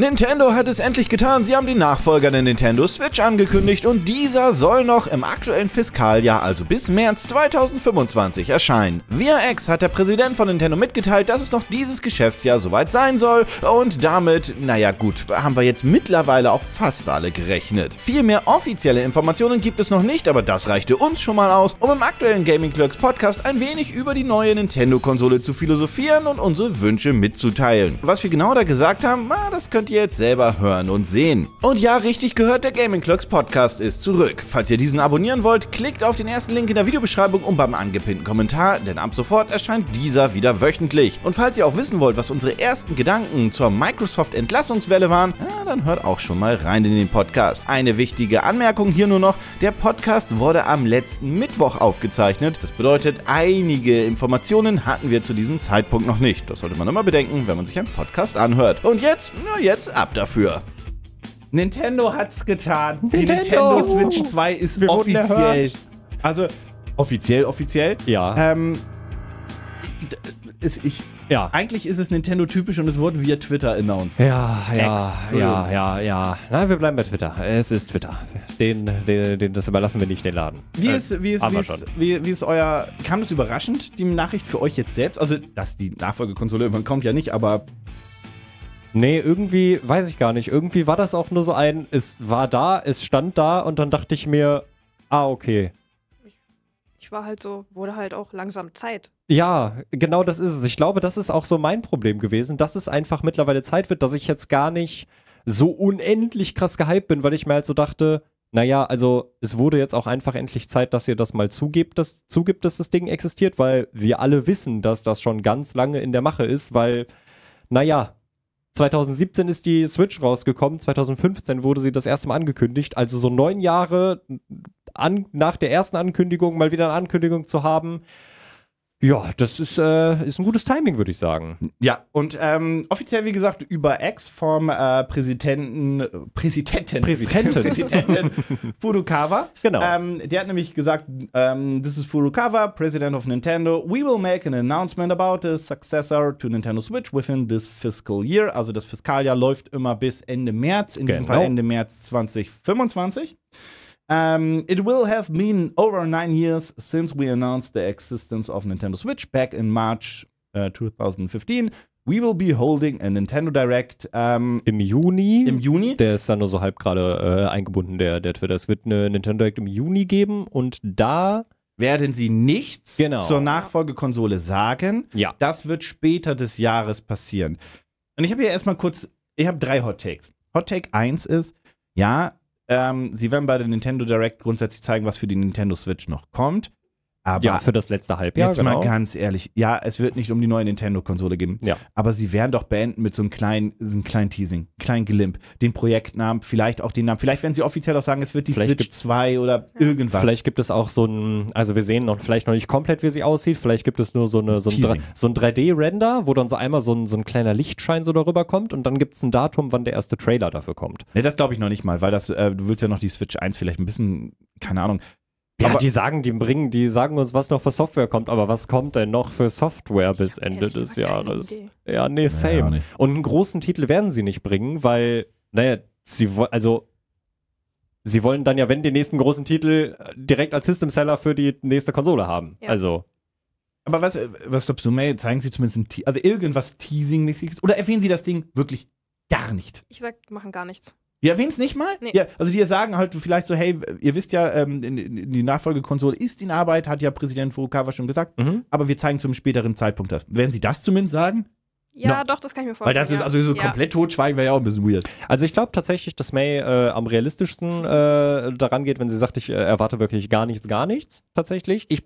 Nintendo hat es endlich getan, sie haben den Nachfolger der Nintendo Switch angekündigt und dieser soll noch im aktuellen Fiskaljahr, also bis März 2025, erscheinen. Via X hat der Präsident von Nintendo mitgeteilt, dass es noch dieses Geschäftsjahr soweit sein soll und damit, naja gut, haben wir jetzt mittlerweile auch fast alle gerechnet. Viel mehr offizielle Informationen gibt es noch nicht, aber das reichte uns schon mal aus, um im aktuellen Gaming Clerks Podcast ein wenig über die neue Nintendo-Konsole zu philosophieren und unsere Wünsche mitzuteilen. Was wir genau da gesagt haben, das können könnt ihr jetzt selber hören und sehen. Und ja, richtig gehört, der Gaming Clocks Podcast ist zurück. Falls ihr diesen abonnieren wollt, klickt auf den ersten Link in der Videobeschreibung und beim angepinnten Kommentar, denn ab sofort erscheint dieser wieder wöchentlich. Und falls ihr auch wissen wollt, was unsere ersten Gedanken zur Microsoft-Entlassungswelle waren, ja, dann hört auch schon mal rein in den Podcast. Eine wichtige Anmerkung hier nur noch, der Podcast wurde am letzten Mittwoch aufgezeichnet. Das bedeutet, einige Informationen hatten wir zu diesem Zeitpunkt noch nicht. Das sollte man immer bedenken, wenn man sich einen Podcast anhört. Und jetzt, na jetzt, jetzt ab dafür. Nintendo hat's getan. Nintendo, Nintendo Switch 2 ist Wir offiziell. Also offiziell, offiziell. Ja. Ähm, ist ich, ja. Eigentlich ist es Nintendo-typisch und es wurde via Twitter announced. Ja, ja, ja, ja, ja. Nein, wir bleiben bei Twitter. Es ist Twitter. Den, den, den das überlassen wir nicht den Laden. Wie äh, ist, wie ist, wie ist, wie, wie, ist euer. Kam das überraschend, die Nachricht für euch jetzt selbst? Also, dass die Nachfolgekonsole irgendwann kommt ja nicht, aber Nee, irgendwie, weiß ich gar nicht. Irgendwie war das auch nur so ein, es war da, es stand da und dann dachte ich mir, ah, okay. Ich, ich war halt so, wurde halt auch langsam Zeit. Ja, genau das ist es. Ich glaube, das ist auch so mein Problem gewesen, dass es einfach mittlerweile Zeit wird, dass ich jetzt gar nicht so unendlich krass gehypt bin, weil ich mir halt so dachte, naja, also es wurde jetzt auch einfach endlich Zeit, dass ihr das mal zugebt, dass, zugibt, dass das Ding existiert, weil wir alle wissen, dass das schon ganz lange in der Mache ist, weil, naja, 2017 ist die Switch rausgekommen, 2015 wurde sie das erste Mal angekündigt, also so neun Jahre an, nach der ersten Ankündigung mal wieder eine Ankündigung zu haben, ja, das ist, äh, ist ein gutes Timing, würde ich sagen. Ja, und ähm, offiziell, wie gesagt, über Ex vom äh, Präsidenten, Präsidenten, Präsidentin, Präsidentin Furukawa. Genau. Ähm, der hat nämlich gesagt, ähm, this is Furukawa, President of Nintendo. We will make an announcement about a successor to Nintendo Switch within this fiscal year. Also das Fiskaljahr läuft immer bis Ende März, in genau. diesem Fall Ende März 2025. Um, it will have been over nine years since we announced the existence of Nintendo Switch back in March uh, 2015. We will be holding a Nintendo Direct um, im Juni. Im Juni. Der ist dann nur so halb gerade äh, eingebunden, der, der Twitter. Es wird eine Nintendo Direct im Juni geben und da werden sie nichts genau. zur Nachfolgekonsole sagen. Ja. Das wird später des Jahres passieren. Und ich habe hier erstmal kurz, ich habe drei Hot Takes. Hot Take 1 ist, ja, ähm, sie werden bei der Nintendo Direct grundsätzlich zeigen, was für die Nintendo Switch noch kommt. Aber ja, für das letzte Halbjahr. Jetzt genau. mal ganz ehrlich, ja, es wird nicht um die neue Nintendo-Konsole gehen. Ja. Aber sie werden doch beenden mit so einem kleinen, so einem kleinen Teasing, kleinen Glimp. Den Projektnamen, vielleicht auch den Namen. Vielleicht werden sie offiziell auch sagen, es wird die vielleicht Switch 2 oder ja. irgendwas. Vielleicht gibt es auch so ein, also wir sehen noch vielleicht noch nicht komplett, wie sie aussieht. Vielleicht gibt es nur so, eine, so ein, so ein 3D-Render, wo dann so einmal so ein, so ein kleiner Lichtschein so darüber kommt und dann gibt es ein Datum, wann der erste Trailer dafür kommt. Nee, das glaube ich noch nicht mal, weil das, äh, du willst ja noch die Switch 1 vielleicht ein bisschen, keine Ahnung, ja, aber die sagen, die bringen, die sagen uns, was noch für Software kommt, aber was kommt denn noch für Software bis Ende des Jahres? Ja, nee, same. Ja, Und einen großen Titel werden sie nicht bringen, weil, naja, sie also sie wollen dann ja, wenn den nächsten großen Titel äh, direkt als System Seller für die nächste Konsole haben. Ja. Also. Aber was, äh, was glaubst du, May, zeigen sie zumindest ein Te also irgendwas Teasing-mäßiges? Oder erwähnen sie das Ding wirklich gar nicht? Ich sag, machen gar nichts. Die erwähnen es nicht mal? Nee. Ja, also die sagen halt vielleicht so, hey, ihr wisst ja, ähm, die Nachfolgekonsole ist in Arbeit, hat ja Präsident Furukawa schon gesagt, mhm. aber wir zeigen zum späteren Zeitpunkt das. Werden sie das zumindest sagen? Ja, no. doch, das kann ich mir vorstellen. Weil das ist also so ja. komplett totschweigen wäre ja auch ein bisschen weird. Also ich glaube tatsächlich, dass May äh, am realistischsten äh, daran geht, wenn sie sagt, ich äh, erwarte wirklich gar nichts, gar nichts tatsächlich. Ich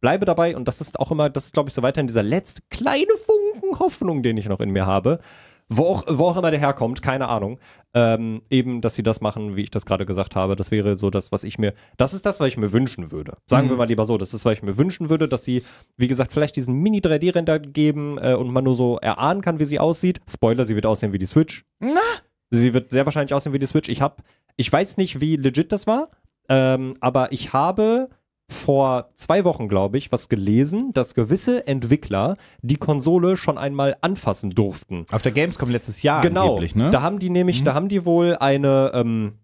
bleibe dabei und das ist auch immer, das ist glaube ich so weiterhin dieser letzte kleine Funken Hoffnung, den ich noch in mir habe, wo auch, wo auch immer der herkommt, keine Ahnung. Ähm, eben, dass sie das machen, wie ich das gerade gesagt habe. Das wäre so das, was ich mir, das ist das, was ich mir wünschen würde. Sagen mhm. wir mal lieber so, das ist, was ich mir wünschen würde, dass sie, wie gesagt, vielleicht diesen Mini-3D-Render geben äh, und man nur so erahnen kann, wie sie aussieht. Spoiler, sie wird aussehen wie die Switch. Na? Sie wird sehr wahrscheinlich aussehen wie die Switch. Ich habe, ich weiß nicht, wie legit das war, ähm, aber ich habe vor zwei Wochen, glaube ich, was gelesen, dass gewisse Entwickler die Konsole schon einmal anfassen durften. Auf der Gamescom letztes Jahr genau, ne? Da haben die nämlich, mhm. da haben die wohl eine ähm,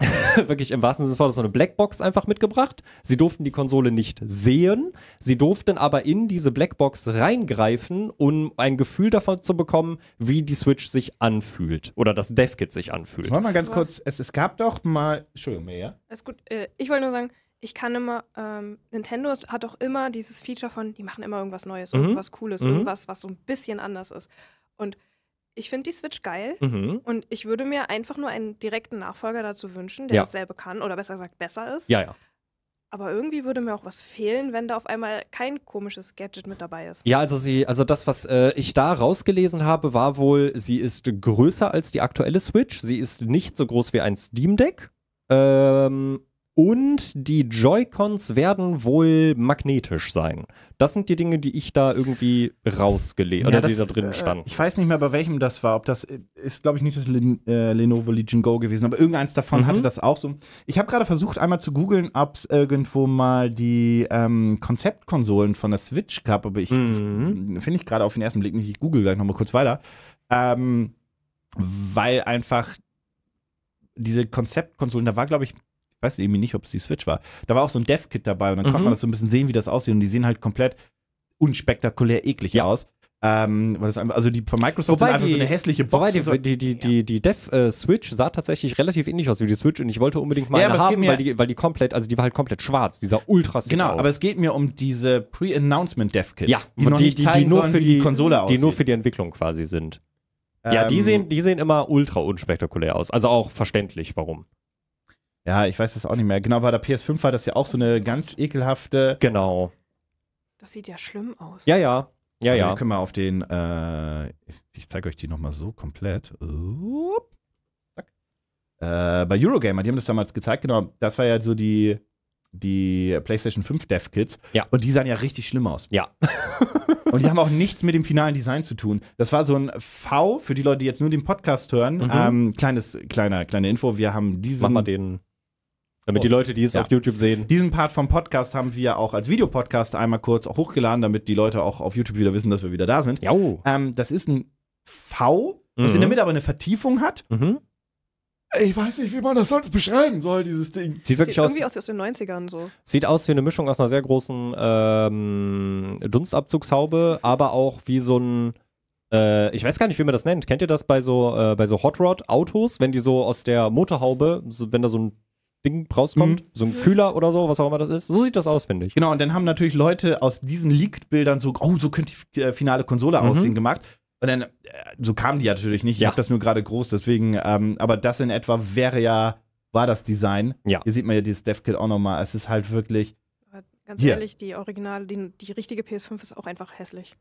wirklich im wahrsten Sinne des Wortes so eine Blackbox einfach mitgebracht. Sie durften die Konsole nicht sehen, sie durften aber in diese Blackbox reingreifen, um ein Gefühl davon zu bekommen, wie die Switch sich anfühlt oder das DevKit sich anfühlt. Ich wollte mal ganz kurz, es, es gab doch mal, Entschuldigung, mehr. Ja? Alles gut, äh, ich wollte nur sagen, ich kann immer, ähm, Nintendo hat auch immer dieses Feature von, die machen immer irgendwas Neues, mhm. irgendwas Cooles, mhm. irgendwas, was so ein bisschen anders ist. Und ich finde die Switch geil mhm. und ich würde mir einfach nur einen direkten Nachfolger dazu wünschen, der ja. dasselbe kann oder besser gesagt besser ist. Ja, ja. Aber irgendwie würde mir auch was fehlen, wenn da auf einmal kein komisches Gadget mit dabei ist. Ja, also sie, also das, was äh, ich da rausgelesen habe, war wohl, sie ist größer als die aktuelle Switch. Sie ist nicht so groß wie ein Steam Deck. Ähm, und die Joy-Cons werden wohl magnetisch sein. Das sind die Dinge, die ich da irgendwie rausgelegt ja, oder die da drin äh, standen. ich weiß nicht mehr, bei welchem das war. Ob das äh, ist, glaube ich, nicht das Lin äh, Lenovo Legion Go gewesen, aber irgendeins davon mhm. hatte das auch so. Ich habe gerade versucht, einmal zu googeln, ob es irgendwo mal die ähm, Konzeptkonsolen von der Switch gab, aber ich mhm. finde ich gerade auf den ersten Blick nicht. Ich google gleich nochmal kurz weiter. Ähm, weil einfach diese Konzeptkonsolen, da war, glaube ich, weiß irgendwie nicht, ob es die Switch war. Da war auch so ein Dev-Kit dabei und dann mhm. konnte man das so ein bisschen sehen, wie das aussieht. Und die sehen halt komplett unspektakulär eklig ja. aus. Ähm, also die von Microsoft wobei sind einfach die, so eine hässliche Box. Wobei die, so. die, die, die, die Dev-Switch äh, sah tatsächlich relativ ähnlich aus wie die Switch und ich wollte unbedingt mal ja, eine haben, weil die, weil die komplett, also die war halt komplett schwarz, dieser ultra Genau, aus. aber es geht mir um diese Pre-Announcement-Dev-Kits. Ja, die, die, die, die nur sollen, für die, die Konsole aussehen. Die nur für die Entwicklung quasi sind. Ja, die ähm, sehen, die sehen immer ultra unspektakulär aus. Also auch verständlich, warum. Ja, ich weiß das auch nicht mehr. Genau, bei der PS5 war das ja auch so eine ganz ekelhafte. Genau. Das sieht ja schlimm aus. Ja, ja. Ja, ja. Wir können mal auf den, äh, ich zeige euch die nochmal so komplett. Uh, äh, bei Eurogamer, die haben das damals gezeigt, genau. Das war ja so die, die PlayStation 5 Dev Kits. Ja. Und die sahen ja richtig schlimm aus. Ja. und die haben auch nichts mit dem finalen Design zu tun. Das war so ein V für die Leute, die jetzt nur den Podcast hören. Mhm. Ähm, kleines, kleiner, kleine Info. Wir haben diesen. Mach mal den. Damit die oh. Leute, die es ja. auf YouTube sehen. Diesen Part vom Podcast haben wir auch als Videopodcast einmal kurz hochgeladen, damit die Leute auch auf YouTube wieder wissen, dass wir wieder da sind. Jau. Ähm, das ist ein V, das mhm. in der mhm. Mitte aber eine Vertiefung hat. Mhm. Ich weiß nicht, wie man das sonst beschreiben soll, dieses Ding. Sieht wirklich Sieht aus, irgendwie aus, aus den 90ern so. Sieht aus wie eine Mischung aus einer sehr großen ähm, Dunstabzugshaube, aber auch wie so ein äh, ich weiß gar nicht, wie man das nennt. Kennt ihr das bei so, äh, bei so Hot Rod Autos, wenn die so aus der Motorhaube, so, wenn da so ein Ding rauskommt, mhm. so ein Kühler oder so, was auch immer das ist. So sieht das aus, finde ich. Genau, und dann haben natürlich Leute aus diesen Leaked-Bildern so, oh, so könnte die äh, finale Konsole mhm. aussehen gemacht. Und dann, äh, so kam die natürlich nicht. Ich ja. habe das nur gerade groß, deswegen, ähm, aber das in etwa wäre ja, war das Design. Ja. Hier sieht man ja dieses DevKit auch nochmal. Es ist halt wirklich. Ganz hier. ehrlich, die Originale, die, die richtige PS5 ist auch einfach hässlich.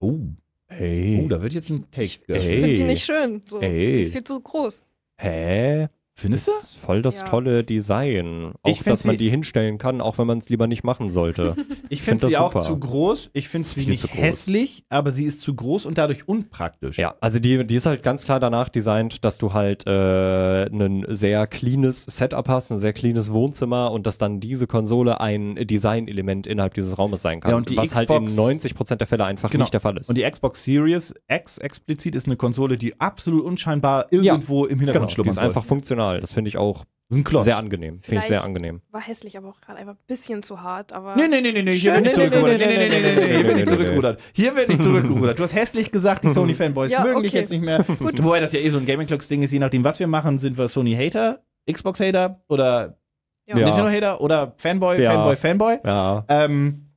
Oh. Hey. Oh, da wird jetzt ein Take. Ich, ich hey. finde die nicht schön. So. Hey. Die ist viel zu groß. Hä? Findest du? Ist voll das ja. tolle Design. Auch, ich dass man die hinstellen kann, auch wenn man es lieber nicht machen sollte. ich finde find sie auch super. zu groß. Ich finde sie nicht hässlich, aber sie ist zu groß und dadurch unpraktisch. Ja, also die, die ist halt ganz klar danach designt, dass du halt äh, ein sehr cleanes Setup hast, ein sehr cleanes Wohnzimmer und dass dann diese Konsole ein Designelement innerhalb dieses Raumes sein kann. Ja, und die was Xbox, halt in 90% der Fälle einfach genau. nicht der Fall ist. Und die Xbox Series X explizit ist eine Konsole, die absolut unscheinbar irgendwo ja, im Hintergrund genau, schlummert. Die ist einfach funktional Kanal. Das finde ich auch sehr angenehm. Finde ich sehr angenehm. War hässlich, aber auch gerade einfach ein bisschen zu hart. Aber nee, nee, nee, nee, nee. hier wird nicht zurückgerudert. Nee, nee, nee, nee, nee, hier wird nicht zurückgerudert. Hier wird nicht zurückgerudert. Du hast hässlich gesagt, die Sony-Fanboys mögen dich jetzt nicht mehr. Gut. Wobei das ja eh so ein Gaming Clocks Ding ist, je nachdem, was wir machen, sind wir Sony-Hater, Xbox-Hater oder Nintendo-Hater oder Fanboy, Fanboy, Fanboy. Ja. Ähm,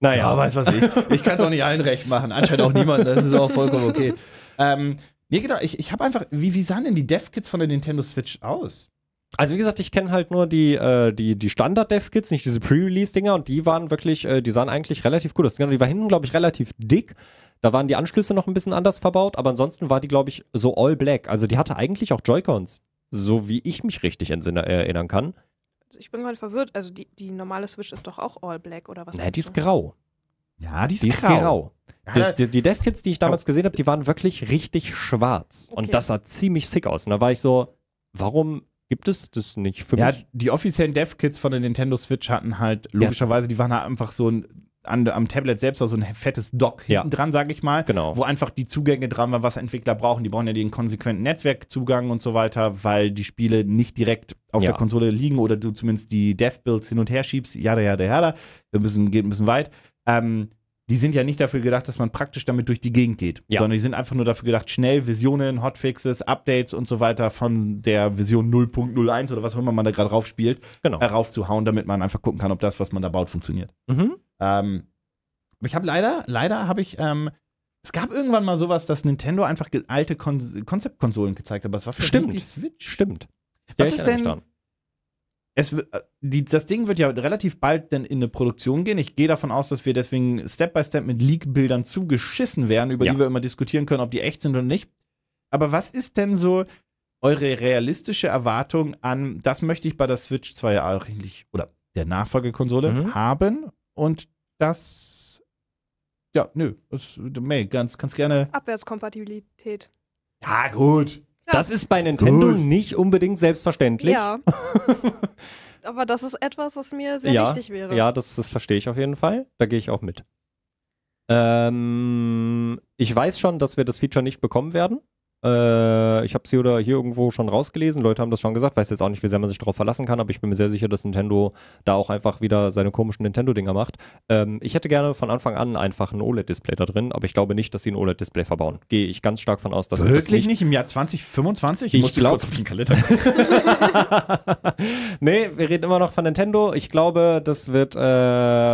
naja. Ja, weiß was ich. Ich kann es auch nicht allen recht machen. Anscheinend auch niemand. Das ist auch vollkommen okay. Ähm, Nee, genau. Ich, ich habe einfach. Wie, wie sahen denn die Dev-Kits von der Nintendo Switch aus? Also wie gesagt, ich kenne halt nur die, äh, die, die Standard-Dev-Kits, nicht diese Pre-Release-Dinger und die waren wirklich, äh, die sahen eigentlich relativ gut aus. Genau, die war hinten, glaube ich, relativ dick. Da waren die Anschlüsse noch ein bisschen anders verbaut, aber ansonsten war die, glaube ich, so all black. Also die hatte eigentlich auch Joy-Cons, so wie ich mich richtig äh, erinnern kann. Ich bin gerade verwirrt. Also die, die normale Switch ist doch auch all black oder was? Nein, die ist grau. Ja, die ist, die ist grau. grau. Das, die, die Dev Kits, die ich damals oh. gesehen habe, die waren wirklich richtig schwarz. Okay. Und das sah ziemlich sick aus. Und da war ich so, warum gibt es das nicht für ja, mich? Ja, die offiziellen Dev Kits von der Nintendo Switch hatten halt logischerweise, ja. die waren halt einfach so ein an, am Tablet selbst auch so ein fettes Dock ja. hinten dran, sag ich mal, genau. wo einfach die Zugänge dran waren, was Entwickler brauchen. Die brauchen ja den konsequenten Netzwerkzugang und so weiter, weil die Spiele nicht direkt auf ja. der Konsole liegen oder du zumindest die Dev-Builds hin und her schiebst. Ja, ja, ja, da. Wir müssen, geht ein bisschen weit ähm, die sind ja nicht dafür gedacht, dass man praktisch damit durch die Gegend geht, ja. sondern die sind einfach nur dafür gedacht, schnell Visionen, Hotfixes, Updates und so weiter von der Vision 0.01 oder was auch immer man da gerade raufspielt, genau. äh, damit man einfach gucken kann, ob das, was man da baut, funktioniert. Mhm. Ähm, ich habe leider, leider habe ich ähm, es gab irgendwann mal sowas, dass Nintendo einfach alte Kon Konzeptkonsolen gezeigt hat, aber es war für stimmt, die Switch. Stimmt. Was ist denn, es, äh, die, das Ding wird ja relativ bald denn in eine Produktion gehen. Ich gehe davon aus, dass wir deswegen Step by Step mit Leak-Bildern zugeschissen werden, über ja. die wir immer diskutieren können, ob die echt sind oder nicht. Aber was ist denn so eure realistische Erwartung an, das möchte ich bei der Switch 2 eigentlich, oder der Nachfolgekonsole mhm. haben und das, ja, nö, das, nee, ganz, ganz gerne. Abwärtskompatibilität. Ja, gut. Das ist bei Nintendo Gut. nicht unbedingt selbstverständlich. Ja. Aber das ist etwas, was mir sehr ja, wichtig wäre. Ja, das, das verstehe ich auf jeden Fall. Da gehe ich auch mit. Ähm, ich weiß schon, dass wir das Feature nicht bekommen werden. Äh, ich habe sie oder hier irgendwo schon rausgelesen. Leute haben das schon gesagt. Weiß jetzt auch nicht, wie sehr man sich darauf verlassen kann, aber ich bin mir sehr sicher, dass Nintendo da auch einfach wieder seine komischen Nintendo-Dinger macht. Ähm, ich hätte gerne von Anfang an einfach ein OLED-Display da drin, aber ich glaube nicht, dass sie ein OLED-Display verbauen. Gehe ich ganz stark von aus, dass Wirklich das nicht, nicht im Jahr 2025? Ich, ich kurz auf den Kalender. nee, wir reden immer noch von Nintendo. Ich glaube, das wird äh,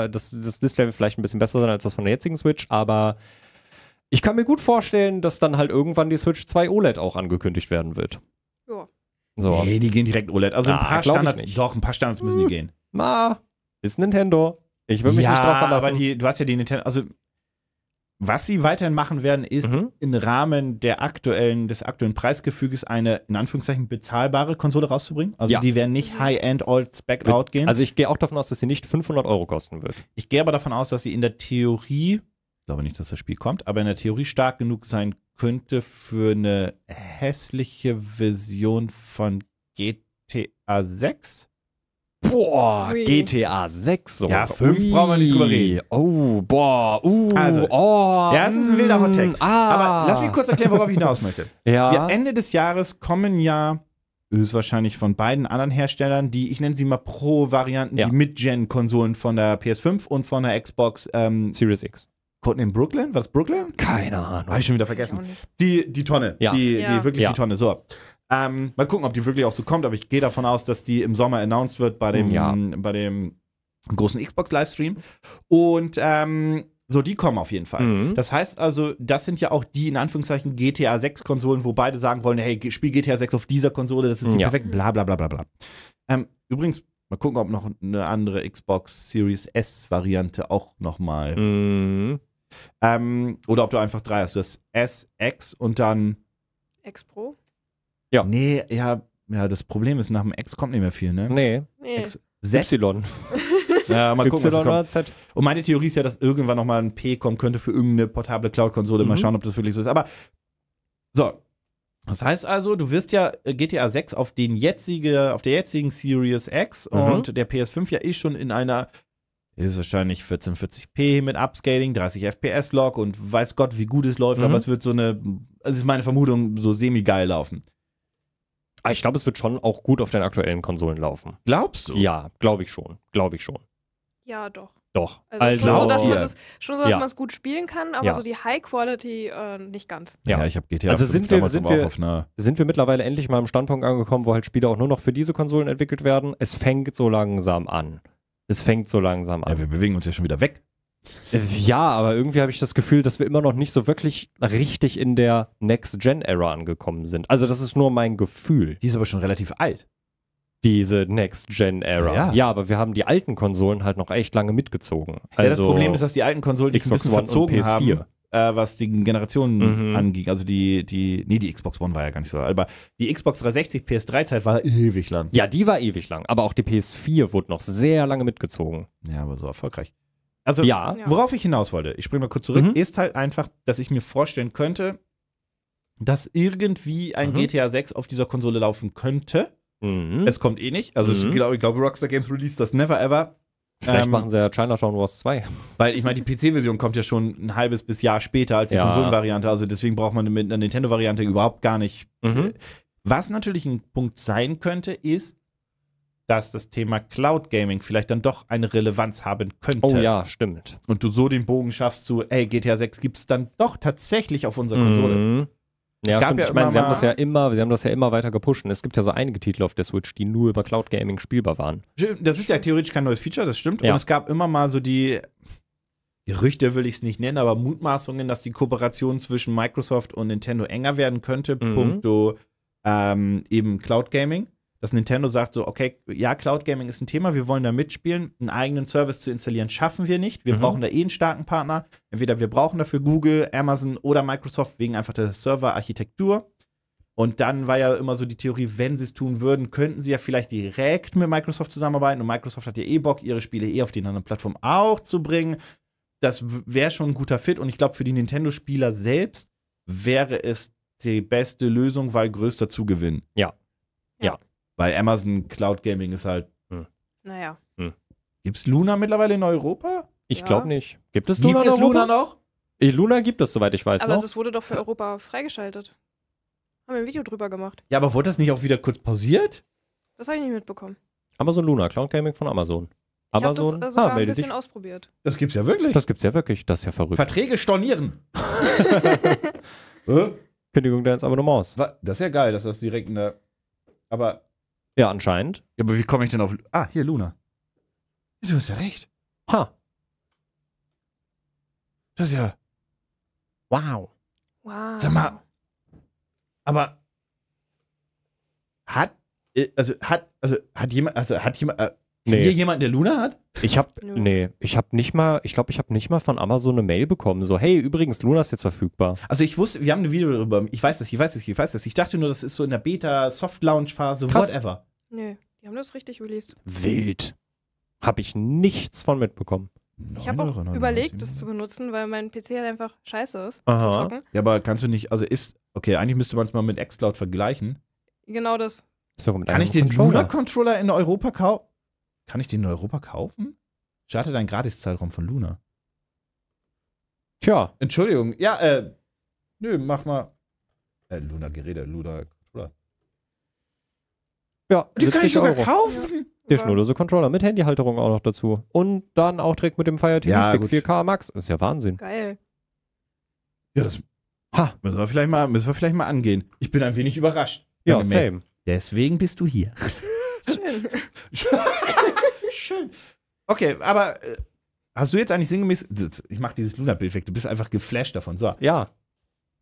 das, das Display wird vielleicht ein bisschen besser sein als das von der jetzigen Switch, aber ich kann mir gut vorstellen, dass dann halt irgendwann die Switch 2 OLED auch angekündigt werden wird. Ja. So. Nee, die gehen direkt OLED. Also ah, ein paar Standards. Doch, ein paar Standards müssen hm. die gehen. Na, ist Nintendo. Ich will mich ja, nicht drauf verlassen. Aber die, du hast ja die Nintendo. Also, was sie weiterhin machen werden, ist mhm. im Rahmen der aktuellen, des aktuellen Preisgefüges eine, in Anführungszeichen, bezahlbare Konsole rauszubringen. Also ja. die werden nicht mhm. High-End, All-Spec-Out gehen. Also ich gehe auch davon aus, dass sie nicht 500 Euro kosten wird. Ich gehe aber davon aus, dass sie in der Theorie ich glaube nicht, dass das Spiel kommt, aber in der Theorie stark genug sein könnte für eine hässliche Version von GTA 6. Boah, Ui. GTA 6 so. Ja, 5 Ui. brauchen wir nicht drüber reden. Oh, boah, uh, also, oh. Ja, es ist ein wilder Hottech. Mm, ah. Aber lass mich kurz erklären, worauf ich hinaus möchte. ja. Wir Ende des Jahres kommen ja höchstwahrscheinlich von beiden anderen Herstellern, die, ich nenne sie mal Pro-Varianten, ja. die Mid-Gen-Konsolen von der PS5 und von der Xbox ähm, Series X in Brooklyn? Was, Brooklyn? Keine Ahnung. Habe ich schon wieder vergessen. Die, die Tonne. Ja. Die, ja. die wirklich ja. die Tonne. So. Ähm, mal gucken, ob die wirklich auch so kommt, aber ich gehe davon aus, dass die im Sommer announced wird bei dem, ja. bei dem großen Xbox-Livestream. Und ähm, so, die kommen auf jeden Fall. Mhm. Das heißt also, das sind ja auch die in Anführungszeichen GTA 6 Konsolen, wo beide sagen wollen, hey, spiel GTA 6 auf dieser Konsole, das ist nicht ja. perfekt, bla bla bla bla bla. Ähm, übrigens, mal gucken, ob noch eine andere Xbox Series S Variante auch nochmal mhm. Ähm, oder ob du einfach drei hast. Du hast S, X und dann. X Pro? Ja. Nee, ja, ja, das Problem ist, nach dem X kommt nicht mehr viel, ne? Nee. nee. X, Z. Y. Ja, mal gucken, y was kommt. Und meine Theorie ist ja, dass irgendwann nochmal ein P kommen könnte für irgendeine portable Cloud-Konsole. Mhm. Mal schauen, ob das wirklich so ist. Aber so. Das heißt also, du wirst ja äh, GTA 6 auf, den jetzige, auf der jetzigen Series X mhm. und der PS5 ja eh schon in einer ist wahrscheinlich 1440p mit Upscaling, 30 FPS Log und weiß Gott, wie gut es läuft, mhm. aber es wird so eine, also ist meine Vermutung, so semi-geil laufen. Ah, ich glaube, es wird schon auch gut auf den aktuellen Konsolen laufen. Glaubst du? Ja, glaube ich schon. Glaube ich schon. Ja, doch. Doch. Also, also schon, so, dass man es das, so, ja. gut spielen kann, aber ja. so die High Quality äh, nicht ganz. Ja, ja ich habe GTA. Also sind wir, sind, wir, auf sind wir mittlerweile endlich mal im Standpunkt angekommen, wo halt Spiele auch nur noch für diese Konsolen entwickelt werden. Es fängt so langsam an. Es fängt so langsam an. Ja, wir bewegen uns ja schon wieder weg. Ja, aber irgendwie habe ich das Gefühl, dass wir immer noch nicht so wirklich richtig in der Next-Gen-Era angekommen sind. Also, das ist nur mein Gefühl. Die ist aber schon relativ alt. Diese Next-Gen-Era. Ja. ja. aber wir haben die alten Konsolen halt noch echt lange mitgezogen. Also ja, das also Problem ist, dass die alten Konsolen die dich ein bisschen verzogen haben äh, was die Generationen mhm. anging. Also die, die, nee, die Xbox One war ja gar nicht so, aber die Xbox 360 PS3-Zeit war ewig lang. Ja, die war ewig lang, aber auch die PS4 wurde noch sehr lange mitgezogen. Ja, aber so erfolgreich. Also, ja. worauf ich hinaus wollte, ich springe mal kurz zurück, mhm. ist halt einfach, dass ich mir vorstellen könnte, dass irgendwie ein mhm. GTA 6 auf dieser Konsole laufen könnte. Mhm. Es kommt eh nicht. Also, ich mhm. glaube, glaub, Rockstar Games released das never ever. Vielleicht ähm, machen sie ja Chinatown Wars 2. Weil ich meine, die PC-Version kommt ja schon ein halbes bis Jahr später als die ja. Konsolenvariante. Also deswegen braucht man mit einer Nintendo-Variante überhaupt gar nicht. Mhm. Äh, Was natürlich ein Punkt sein könnte, ist, dass das Thema Cloud Gaming vielleicht dann doch eine Relevanz haben könnte. Oh ja, stimmt. Und du so den Bogen schaffst zu, ey, GTA 6 gibt es dann doch tatsächlich auf unserer Konsole. Mhm. Ja, es gab stimmt. ja ich meine, sie haben das ja immer, sie haben das ja immer weiter gepusht. es gibt ja so einige Titel auf der Switch, die nur über Cloud Gaming spielbar waren. Das ist ja theoretisch kein neues Feature, das stimmt. Ja. Und es gab immer mal so die Gerüchte will ich es nicht nennen, aber Mutmaßungen, dass die Kooperation zwischen Microsoft und Nintendo enger werden könnte, mhm. puncto ähm, eben Cloud Gaming dass Nintendo sagt so, okay, ja, Cloud Gaming ist ein Thema, wir wollen da mitspielen. Einen eigenen Service zu installieren schaffen wir nicht. Wir mhm. brauchen da eh einen starken Partner. Entweder wir brauchen dafür Google, Amazon oder Microsoft wegen einfach der Serverarchitektur. Und dann war ja immer so die Theorie, wenn sie es tun würden, könnten sie ja vielleicht direkt mit Microsoft zusammenarbeiten. Und Microsoft hat ja eh Bock, ihre Spiele eh auf die anderen Plattformen auch zu bringen. Das wäre schon ein guter Fit. Und ich glaube, für die Nintendo-Spieler selbst wäre es die beste Lösung, weil größter Zugewinn. Ja. Weil Amazon Cloud Gaming ist halt. Hm. Naja. Hm. Gibt's Luna mittlerweile in Europa? Ich ja. glaube nicht. Gibt es Luna, gibt es Luna noch? Luna gibt es, soweit ich weiß. Aber noch. das wurde doch für Europa freigeschaltet. Haben wir ein Video drüber gemacht. Ja, aber wurde das nicht auch wieder kurz pausiert? Das habe ich nicht mitbekommen. Amazon Luna, Cloud Gaming von Amazon. Ich Amazon, ich also ah, das sogar ah, ein bisschen dich. ausprobiert. Das gibt's ja wirklich. Das gibt's ja wirklich. Das ist ja verrückt. Verträge stornieren. Kündigung deines Abonnements. Das ist ja geil, dass das direkt eine. Aber ja, anscheinend. Ja, aber wie komme ich denn auf. Ah, hier, Luna. Du hast ja recht. Ha. Das ist ja. Wow. Wow. Sag mal. Aber. Hat. Äh, also, hat. Also, hat jemand. Also, hat jemand. Äh, Nee. Hier jemand, der Luna hat? Ich habe nee, ich habe nicht mal, ich glaube, ich habe nicht mal von Amazon eine Mail bekommen, so hey, übrigens Luna ist jetzt verfügbar. Also ich wusste, wir haben ein Video darüber. Ich weiß das, ich weiß das, ich weiß das. Ich dachte nur, das ist so in der Beta Soft Launch Phase, Krass. whatever. Nee, die haben das richtig released. Wild. Habe ich nichts von mitbekommen. Ich habe auch überlegt, das zu benutzen, weil mein PC halt einfach scheiße ist Aha. Zocken. Ja, aber kannst du nicht, also ist okay, eigentlich müsste man es mal mit Xcloud vergleichen. Genau das. Kann ich den Luna Controller in Europa kaufen? Kann ich den in Europa kaufen? Startet ein Gratiszeitraum von Luna. Tja. Entschuldigung. Ja, äh. Nö, mach mal. Äh, Luna-Geräte, Luna-Controller. Ja, die kann ich sogar Euro. kaufen. Der schnurlose Controller mit Handyhalterung auch noch dazu. Und dann auch direkt mit dem Fire TV ja, Stick gut. 4K Max. Das Ist ja Wahnsinn. Geil. Ja, das ha. Müssen, wir vielleicht mal, müssen wir vielleicht mal angehen. Ich bin ein wenig überrascht. Ja, same. Deswegen bist du hier. Schön. schön. Okay, aber äh, hast du jetzt eigentlich sinngemäß, ich mache dieses Luna-Bild weg, du bist einfach geflasht davon. So. Ja.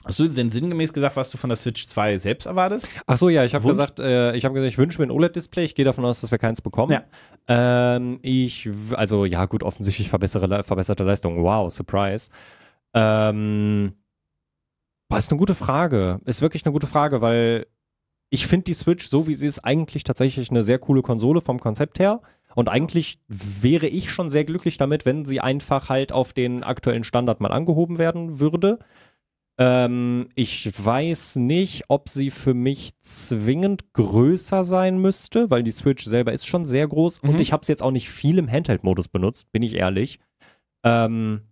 Hast du denn sinngemäß gesagt, was du von der Switch 2 selbst erwartest? Ach so, ja, ich habe gesagt, äh, ich habe gesagt, ich wünsche mir ein OLED-Display. Ich gehe davon aus, dass wir keins bekommen. Ja. Ähm, ich, also ja, gut, offensichtlich verbessere, verbesserte Leistung. Wow, Surprise. Ähm, boah, ist eine gute Frage. Ist wirklich eine gute Frage, weil ich finde die Switch, so wie sie ist, eigentlich tatsächlich eine sehr coole Konsole vom Konzept her. Und eigentlich wäre ich schon sehr glücklich damit, wenn sie einfach halt auf den aktuellen Standard mal angehoben werden würde. Ähm, ich weiß nicht, ob sie für mich zwingend größer sein müsste, weil die Switch selber ist schon sehr groß mhm. und ich habe es jetzt auch nicht viel im Handheld-Modus benutzt, bin ich ehrlich. Ähm,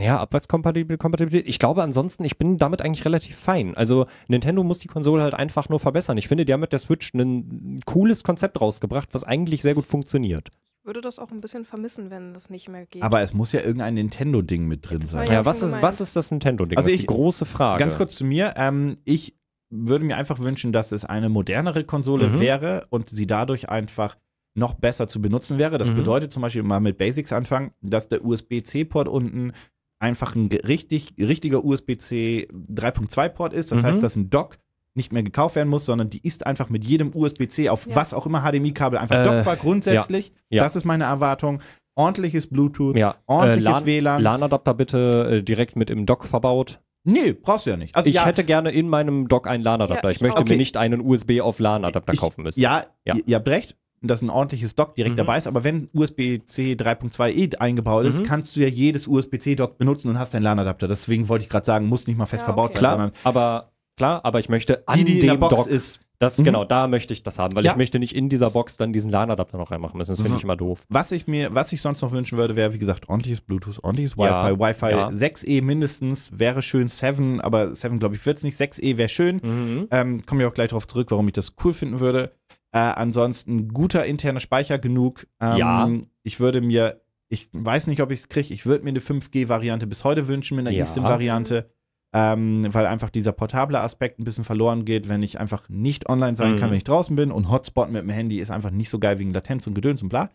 ja, Abwärtskompatibilität. Ich glaube ansonsten, ich bin damit eigentlich relativ fein. Also Nintendo muss die Konsole halt einfach nur verbessern. Ich finde, die haben mit der Switch ein cooles Konzept rausgebracht, was eigentlich sehr gut funktioniert. Ich würde das auch ein bisschen vermissen, wenn das nicht mehr geht. Aber es muss ja irgendein Nintendo-Ding mit drin sein. Ja, ja was, ist, was ist das Nintendo-Ding? Also das ist die große Frage. Ganz kurz zu mir. Ähm, ich würde mir einfach wünschen, dass es eine modernere Konsole mhm. wäre und sie dadurch einfach noch besser zu benutzen wäre. Das mhm. bedeutet zum Beispiel mal mit Basics anfangen, dass der USB-C-Port unten einfach ein richtig, richtiger USB-C 3.2-Port ist. Das mhm. heißt, dass ein Dock nicht mehr gekauft werden muss, sondern die ist einfach mit jedem USB-C auf ja. was auch immer HDMI-Kabel einfach äh, dockbar grundsätzlich. Ja. Ja. Das ist meine Erwartung. Ordentliches Bluetooth, äh, ordentliches äh, LAN, WLAN. LAN-Adapter bitte äh, direkt mit im Dock verbaut. Nee, brauchst du ja nicht. Also, ich ja, hätte gerne in meinem Dock einen LAN-Adapter. Ja, ich, ich möchte okay. mir nicht einen USB auf LAN-Adapter kaufen müssen. Ja, ja, ihr habt recht dass ein ordentliches Dock direkt mhm. dabei ist, aber wenn USB-C 3.2 e eingebaut mhm. ist, kannst du ja jedes USB-C-Dock benutzen und hast einen LAN-Adapter. Deswegen wollte ich gerade sagen, muss nicht mal fest ja, verbaut sein. Klar, aber, klar, aber ich möchte an die, die dem Dock ist. Das, mhm. Genau, da möchte ich das haben, weil ja. ich möchte nicht in dieser Box dann diesen LAN-Adapter noch reinmachen müssen. Das finde ich immer doof. Was ich mir, was ich sonst noch wünschen würde, wäre, wie gesagt, ordentliches Bluetooth, ordentliches Wi-Fi. Ja. Wi-Fi ja. 6E mindestens wäre schön, 7, aber 7 glaube ich wird es nicht. 6E wäre schön. Mhm. Ähm, Komme ich auch gleich darauf zurück, warum ich das cool finden würde. Äh, ansonsten guter interner Speicher genug. Ähm, ja. Ich würde mir, ich weiß nicht, ob ich es kriege, ich würde mir eine 5G-Variante bis heute wünschen mit einer ja. eSIM-Variante. Ähm, weil einfach dieser portable Aspekt ein bisschen verloren geht, wenn ich einfach nicht online sein mhm. kann, wenn ich draußen bin und Hotspot mit dem Handy ist einfach nicht so geil wegen Latenz und Gedöns und bla.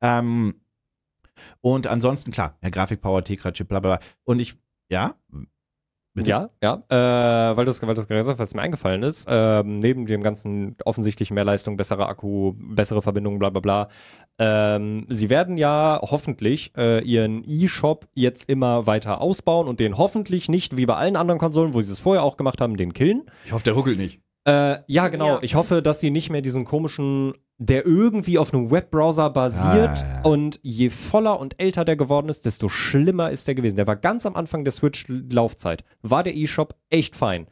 Ähm, und ansonsten, klar, ja, Grafik, Power, Tegra-Chip, bla bla bla. Und ich, ja, Bitte? Ja, ja, äh, weil du es weil das gesagt hast, mir eingefallen ist, ähm, neben dem ganzen offensichtlich mehr Leistung, bessere Akku, bessere Verbindungen, bla bla bla, ähm, sie werden ja hoffentlich äh, ihren E-Shop jetzt immer weiter ausbauen und den hoffentlich nicht, wie bei allen anderen Konsolen, wo sie es vorher auch gemacht haben, den killen. Ich hoffe, der ruckelt nicht. Äh, ja, genau. Ja. Ich hoffe, dass sie nicht mehr diesen komischen, der irgendwie auf einem Webbrowser basiert. Ah, ja. Und je voller und älter der geworden ist, desto schlimmer ist der gewesen. Der war ganz am Anfang der Switch-Laufzeit. War der E-Shop echt fein.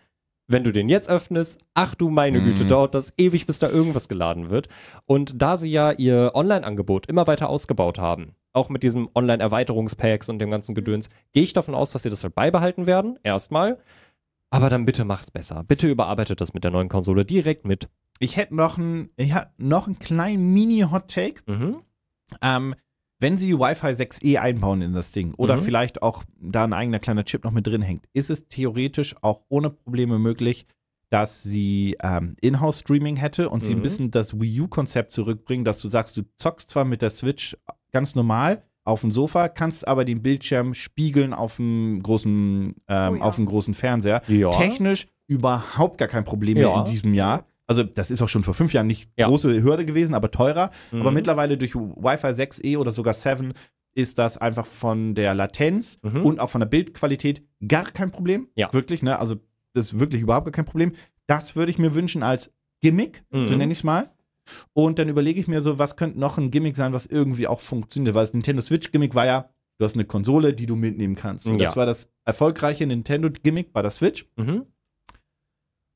Wenn du den jetzt öffnest, ach du meine mhm. Güte, dauert das ewig, bis da irgendwas geladen wird. Und da sie ja ihr Online-Angebot immer weiter ausgebaut haben, auch mit diesem Online-Erweiterungspacks und dem ganzen mhm. Gedöns, gehe ich davon aus, dass sie das halt beibehalten werden, erstmal. Aber dann bitte macht's besser. Bitte überarbeitet das mit der neuen Konsole direkt mit. Ich hätte noch einen, ich kleinen Mini-Hot Take. Mhm. Ähm, wenn Sie Wi-Fi 6E einbauen in das Ding oder mhm. vielleicht auch da ein eigener kleiner Chip noch mit drin hängt, ist es theoretisch auch ohne Probleme möglich, dass sie ähm, Inhouse-Streaming hätte und mhm. sie ein bisschen das Wii U-Konzept zurückbringen, dass du sagst, du zockst zwar mit der Switch ganz normal, auf dem Sofa, kannst aber den Bildschirm spiegeln auf dem großen, ähm, oh ja. auf dem großen Fernseher. Ja. Technisch überhaupt gar kein Problem ja. mehr in diesem Jahr. Also das ist auch schon vor fünf Jahren nicht große Hürde gewesen, aber teurer. Mhm. Aber mittlerweile durch Wi-Fi 6E oder sogar 7 ist das einfach von der Latenz mhm. und auch von der Bildqualität gar kein Problem. Ja. Wirklich, ne? Also das ist wirklich überhaupt gar kein Problem. Das würde ich mir wünschen als Gimmick, mhm. so nenne ich es mal. Und dann überlege ich mir so, was könnte noch ein Gimmick sein, was irgendwie auch funktioniert. Weil das Nintendo Switch-Gimmick war ja, du hast eine Konsole, die du mitnehmen kannst. Und ja. das war das erfolgreiche Nintendo-Gimmick bei der Switch. Mhm.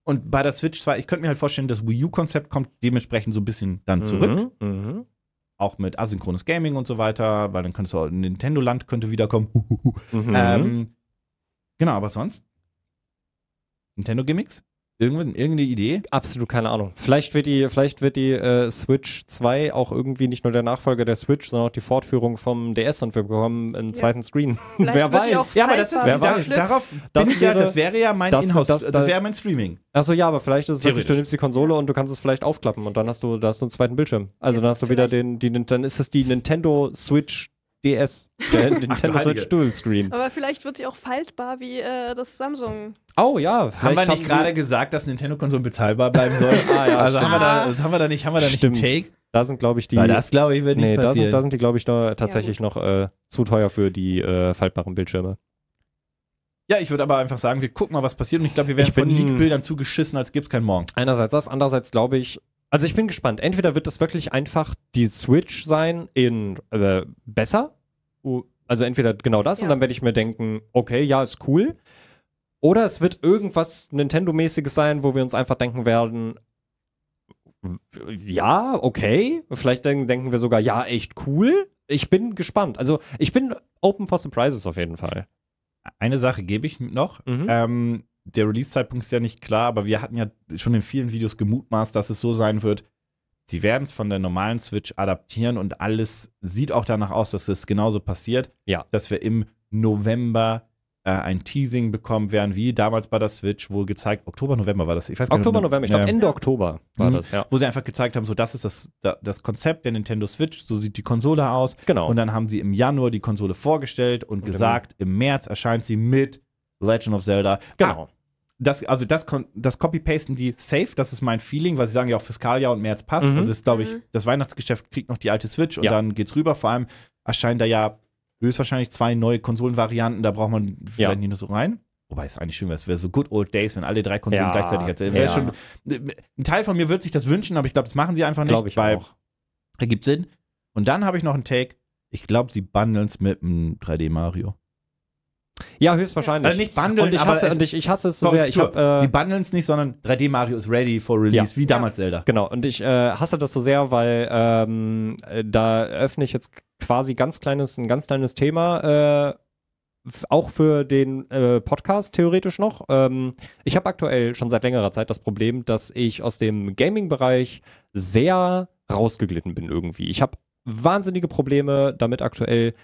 Und bei der Switch 2, ich könnte mir halt vorstellen, das Wii U-Konzept kommt dementsprechend so ein bisschen dann mhm, zurück. Mhm. Mhm. Auch mit asynchrones Gaming und so weiter, weil dann könntest du auch Nintendo-Land könnte wiederkommen. Mhm. ähm, genau, aber sonst? Nintendo-Gimmicks? Irgendwann, irgendeine Idee? Absolut keine Ahnung. Vielleicht wird die, vielleicht wird die äh, Switch 2 auch irgendwie nicht nur der Nachfolger der Switch, sondern auch die Fortführung vom DS und wir bekommen einen ja. zweiten Screen. Wer weiß. Ja, aber das ist Wer weiß. Darauf das, wäre, ja, das wäre ja mein das, Inhouse, das, das, das wäre mein Streaming. Achso, ja, aber vielleicht ist es wirklich, du nimmst die Konsole und du kannst es vielleicht aufklappen und dann hast du, da hast du einen zweiten Bildschirm. Also ja, dann hast du wieder den, die, dann ist es die Nintendo Switch DS. Der Nintendo Switch Dual Screen. Aber vielleicht wird sie auch faltbar wie äh, das Samsung. Oh ja, haben wir nicht gerade gesagt, dass Nintendo-Konsolen bezahlbar bleiben sollen? ah, ja, also haben wir, da, also haben wir da nicht, haben wir da nicht einen Take? Da sind, glaube ich, die. Weil das, glaube ich, wird nicht nee, passieren. Da sind, da sind die, glaube ich, da tatsächlich ja, noch äh, zu teuer für die äh, faltbaren Bildschirme. Ja, ich würde aber einfach sagen, wir gucken mal, was passiert. Und ich glaube, wir werden von Leak-Bildern zugeschissen, als gibt es keinen Morgen. Einerseits das, andererseits glaube ich, also ich bin gespannt. Entweder wird das wirklich einfach die Switch sein in äh, besser, also entweder genau das ja. und dann werde ich mir denken, okay, ja, ist cool. Oder es wird irgendwas Nintendo-mäßiges sein, wo wir uns einfach denken werden, ja, okay. Vielleicht denken wir sogar, ja, echt cool. Ich bin gespannt. Also ich bin open for surprises auf jeden Fall. Eine Sache gebe ich noch. Mhm. Ähm, der Release-Zeitpunkt ist ja nicht klar, aber wir hatten ja schon in vielen Videos gemutmaßt, dass es so sein wird, sie werden es von der normalen Switch adaptieren und alles sieht auch danach aus, dass es genauso passiert. Ja. Dass wir im November äh, ein Teasing bekommen werden, wie damals bei der Switch, wo gezeigt, Oktober, November war das. Ich weiß Oktober, nicht, genau. November, ich glaube Ende Oktober war mhm. das, ja. Wo sie einfach gezeigt haben, so das ist das, das Konzept der Nintendo Switch, so sieht die Konsole aus. Genau. Und dann haben sie im Januar die Konsole vorgestellt und, und gesagt, im, im März erscheint sie mit Legend of Zelda. Genau. Ah, das, also das, das Copy-Pasten die safe, das ist mein Feeling, weil sie sagen ja auch Fiskaljahr und März passt. Mhm. Also ist, glaube ich, mhm. das Weihnachtsgeschäft kriegt noch die alte Switch und ja. dann geht's rüber. Vor allem erscheinen da ja höchstwahrscheinlich zwei neue Konsolenvarianten, da braucht man vielleicht ja. nicht nur so rein. Wobei es eigentlich schön wäre, es wäre so good old days, wenn alle drei Konsolen ja. gleichzeitig jetzt. Ja. Schon, ein Teil von mir würde sich das wünschen, aber ich glaube, das machen sie einfach nicht. Glaube ich weil, auch. Ergibt Sinn. Und dann habe ich noch einen Take. Ich glaube, sie bundeln es mit einem 3D Mario. Ja, höchstwahrscheinlich. Also nicht bundeln, und ich hasse, und ich, ich hasse es so sehr. Ich hab, äh, die bundeln es nicht, sondern 3D Mario ist ready for release, ja. wie damals ja. Zelda. Genau, und ich äh, hasse das so sehr, weil ähm, da öffne ich jetzt quasi ganz kleines, ein ganz kleines Thema. Äh, auch für den äh, Podcast theoretisch noch. Ähm, ich habe aktuell schon seit längerer Zeit das Problem, dass ich aus dem Gaming-Bereich sehr rausgeglitten bin irgendwie. Ich habe wahnsinnige Probleme damit aktuell,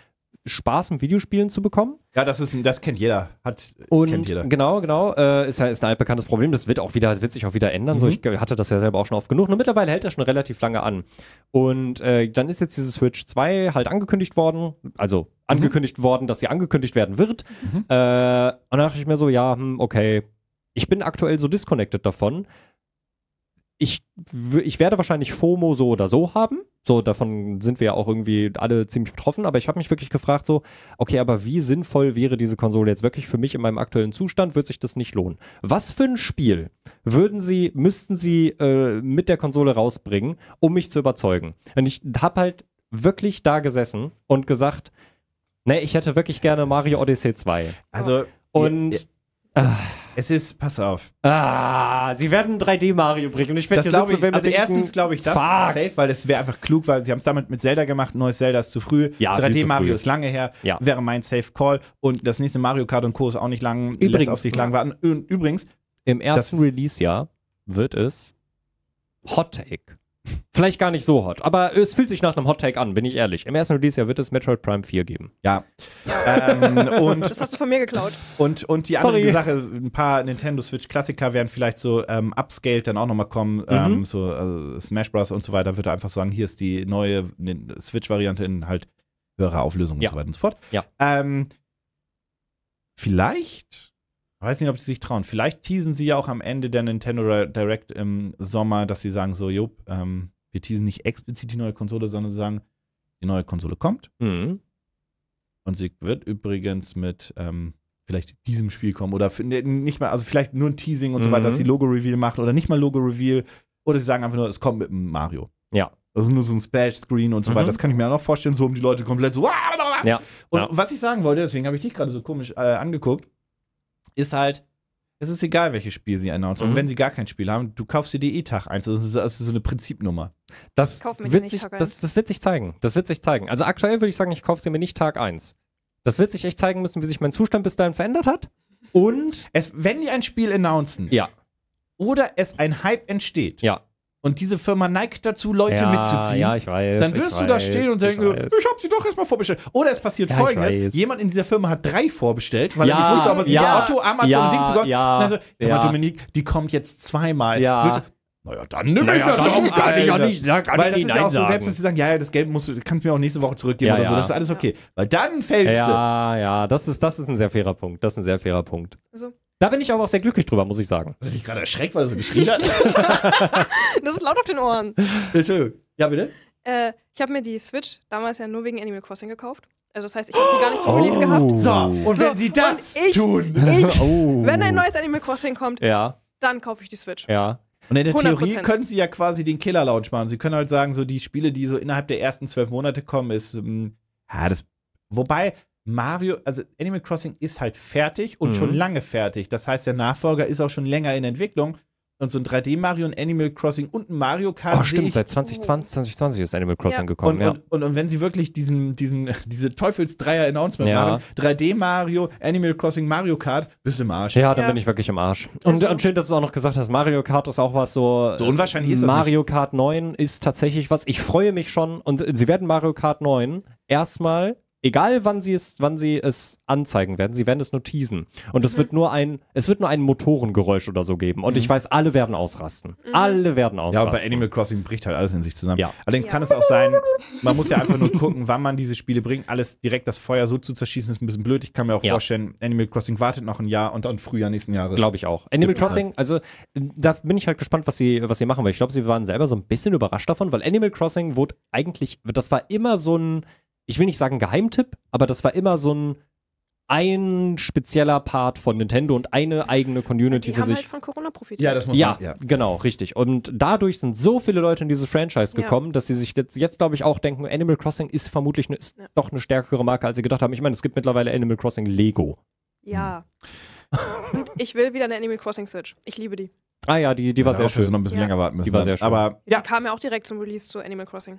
Spaß im Videospielen zu bekommen. Ja, das ist, das kennt jeder, hat und kennt jeder. Genau, genau, äh, ist ja ist ein altbekanntes Problem. Das wird auch wieder, wird sich auch wieder ändern. Mhm. So, ich hatte das ja selber auch schon oft genug. Nur mittlerweile hält das schon relativ lange an. Und äh, dann ist jetzt diese Switch 2 halt angekündigt worden, also mhm. angekündigt mhm. worden, dass sie angekündigt werden wird. Mhm. Äh, und dann dachte ich mir so, ja, hm, okay, ich bin aktuell so disconnected davon. Ich, ich werde wahrscheinlich FOMO so oder so haben. So, davon sind wir ja auch irgendwie alle ziemlich betroffen, aber ich habe mich wirklich gefragt, so, okay, aber wie sinnvoll wäre diese Konsole jetzt wirklich für mich in meinem aktuellen Zustand? Wird sich das nicht lohnen? Was für ein Spiel würden Sie, müssten Sie äh, mit der Konsole rausbringen, um mich zu überzeugen? Und ich habe halt wirklich da gesessen und gesagt, ne, ich hätte wirklich gerne Mario Odyssey 2. Also, und Ah. Es ist, pass auf. Ah, sie werden 3D-Mario bringen. Und ich werde hier sitzen, ich, wenn Also erstens glaube ich das safe, weil es wäre einfach klug, weil sie haben es damit mit Zelda gemacht, neues Zelda ist zu früh. Ja, 3D-Mario ist lange her, ja. wäre mein Safe Call. Und das nächste Mario Kart und Co. ist auch nicht lang, übrigens, lässt auf sich lang warten. Übrigens. Im ersten Release-Jahr wird es Hot Take. Vielleicht gar nicht so hot, aber es fühlt sich nach einem Hot Take an, bin ich ehrlich. Im ersten Release-Jahr wird es Metroid Prime 4 geben. Ja. ähm, und, das hast du von mir geklaut. Und, und die Sorry. andere Sache, ein paar Nintendo Switch-Klassiker werden vielleicht so ähm, upscaled dann auch nochmal kommen. Mhm. Ähm, so also Smash Bros. und so weiter, würde einfach sagen, hier ist die neue Switch-Variante in halt höherer Auflösung ja. und so weiter und so fort. Ja. Ähm, vielleicht Weiß nicht, ob sie sich trauen. Vielleicht teasen sie ja auch am Ende der Nintendo Direct im Sommer, dass sie sagen: So, Jupp, ähm, wir teasen nicht explizit die neue Konsole, sondern sagen, die neue Konsole kommt. Mhm. Und sie wird übrigens mit ähm, vielleicht diesem Spiel kommen oder ne, nicht mal, also vielleicht nur ein Teasing und mhm. so weiter, mhm. dass sie Logo-Reveal macht oder nicht mal Logo-Reveal. Oder sie sagen einfach nur, es kommt mit Mario. Ja. Das also ist nur so ein Splash-Screen und so mhm. weiter. Das kann ich mir auch noch vorstellen, so um die Leute komplett so. Ja. Und ja. was ich sagen wollte, deswegen habe ich dich gerade so komisch äh, angeguckt ist halt, es ist egal, welches Spiel sie announcen. Mhm. Und wenn sie gar kein Spiel haben, du kaufst dir die eh Tag eins. Das ist, das ist so eine Prinzipnummer. Das wird, sich, das, das, wird sich zeigen. Das wird sich zeigen. Also aktuell würde ich sagen, ich kaufe sie mir nicht Tag 1. Das wird sich echt zeigen müssen, wie sich mein Zustand bis dahin verändert hat. Und. Es, wenn die ein Spiel announcen. Ja. Oder es ein Hype entsteht. Ja und diese Firma neigt dazu, Leute ja, mitzuziehen, ja, ich weiß, dann wirst du weiß, da stehen und denken, ich, äh, ich habe sie doch erstmal vorbestellt. Oder es passiert ja, folgendes: Jemand in dieser Firma hat drei vorbestellt, weil ja, er nicht wusste, ob er sie ja, Auto, Amazon, ja, Ding bekommt. Ja, also, ja. aber Dominik, die kommt jetzt zweimal. Ja. Wird, naja, dann nimm naja, ich ja doch. Kann ich auch nicht, da kann Weil das ist ja auch so, selbst wenn sie sagen, ja, ja, das Geld musst du, kannst du mir auch nächste Woche zurückgeben ja, oder so, das ist alles okay. Weil dann fällst du. Ja, ja, das ist, das ist ein sehr fairer Punkt. Das ist ein sehr fairer Punkt. Also, da bin ich aber auch sehr glücklich drüber, muss ich sagen. Hast du dich gerade erschreckt, weil du so geschrien hast? das ist laut auf den Ohren. Ja, bitte? Äh, ich habe mir die Switch damals ja nur wegen Animal Crossing gekauft. Also das heißt, ich habe die gar nicht zum oh. gehabt. So, und so, wenn sie das ich, tun. Ich, oh. Wenn ein neues Animal Crossing kommt, ja. dann kaufe ich die Switch. Ja. Und in der 100%. Theorie können sie ja quasi den Killer-Launch machen. Sie können halt sagen, so die Spiele, die so innerhalb der ersten zwölf Monate kommen, ist, mm, ja, das Wobei, Mario, also Animal Crossing ist halt fertig und mhm. schon lange fertig. Das heißt, der Nachfolger ist auch schon länger in Entwicklung. Und so ein 3D-Mario, ein Animal Crossing und ein Mario Kart. Ach, oh, stimmt, ich, seit 2020, 2020 ist Animal Crossing ja. gekommen. Und, ja. und, und, und, wenn sie wirklich diesen, diesen, diese Teufelsdreier-Announcement ja. machen, 3D-Mario, Animal Crossing, Mario Kart, bist du im Arsch. Ja, dann bin ich wirklich im Arsch. Und, und, schön, dass du auch noch gesagt hast, Mario Kart ist auch was so. So unwahrscheinlich ist Mario nicht. Kart 9 ist tatsächlich was. Ich freue mich schon und sie werden Mario Kart 9 erstmal egal wann sie es, wann sie es anzeigen werden, sie werden es nur teasen. Und es mhm. wird nur ein, es wird nur ein Motorengeräusch oder so geben. Und mhm. ich weiß, alle werden ausrasten. Mhm. Alle werden ausrasten. Ja, aber bei Animal Crossing bricht halt alles in sich zusammen. Ja. Allerdings ja. kann es auch sein, man muss ja einfach nur gucken, wann man diese Spiele bringt. Alles direkt das Feuer so zu zerschießen, ist ein bisschen blöd. Ich kann mir auch ja. vorstellen, Animal Crossing wartet noch ein Jahr und dann Frühjahr nächsten Jahres. Glaube ich auch. Animal halt. Crossing, also da bin ich halt gespannt, was sie, was sie machen, weil ich glaube, sie waren selber so ein bisschen überrascht davon, weil Animal Crossing wurde eigentlich, das war immer so ein ich will nicht sagen Geheimtipp, aber das war immer so ein ein spezieller Part von Nintendo und eine eigene Community ja, die für haben sich. Halt von Corona profitiert. Ja, das muss ja, man, ja, genau, richtig. Und dadurch sind so viele Leute in dieses Franchise gekommen, ja. dass sie sich jetzt, jetzt glaube ich, auch denken, Animal Crossing ist vermutlich ne, ist ja. doch eine stärkere Marke, als sie gedacht haben. Ich meine, es gibt mittlerweile Animal Crossing Lego. Ja. Hm. und ich will wieder eine Animal Crossing Switch. Ich liebe die. Ah ja, die, die war sehr schön. Noch ein bisschen länger warten müssen. Die war ne? sehr schön. Aber die kam ja auch direkt zum Release zu Animal Crossing.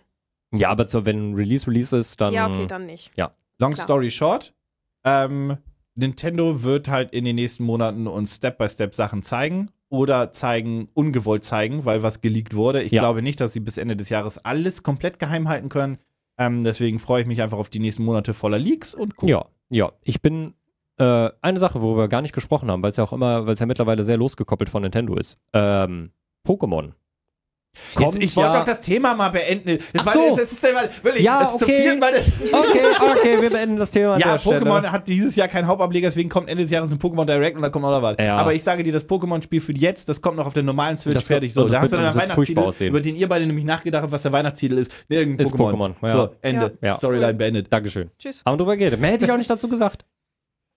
Ja, aber zur, wenn Release Release ist, dann. Ja, okay, dann nicht. Ja. Long Klar. story short, ähm, Nintendo wird halt in den nächsten Monaten uns Step-by-Step -Step Sachen zeigen oder zeigen, ungewollt zeigen, weil was geleakt wurde. Ich ja. glaube nicht, dass sie bis Ende des Jahres alles komplett geheim halten können. Ähm, deswegen freue ich mich einfach auf die nächsten Monate voller Leaks und cool. Ja, ja. Ich bin äh, eine Sache, worüber wir gar nicht gesprochen haben, weil es ja auch immer, weil es ja mittlerweile sehr losgekoppelt von Nintendo ist. Ähm, Pokémon. Jetzt, ich wollte ja. doch das Thema mal beenden. Das Ach so. War, es ist, immer, wirklich, ja, es okay. Vierten, okay, okay, wir beenden das Thema. Ja, Pokémon Stelle. hat dieses Jahr keinen Hauptableger, deswegen kommt Ende des Jahres ein Pokémon Direct und da kommt auch noch was. Ja. Aber ich sage dir, das Pokémon-Spiel für jetzt, das kommt noch auf der normalen Switch das fertig. So, das da hast du dann also ein über den ihr beide nämlich nachgedacht habt, was der Weihnachtstitel ist. Irgendein Pokémon. Ist Pokémon. So, Ende. Storyline beendet. Dankeschön. Tschüss. Haben wir drüber geredet. Mehr hätte ich auch nicht dazu gesagt.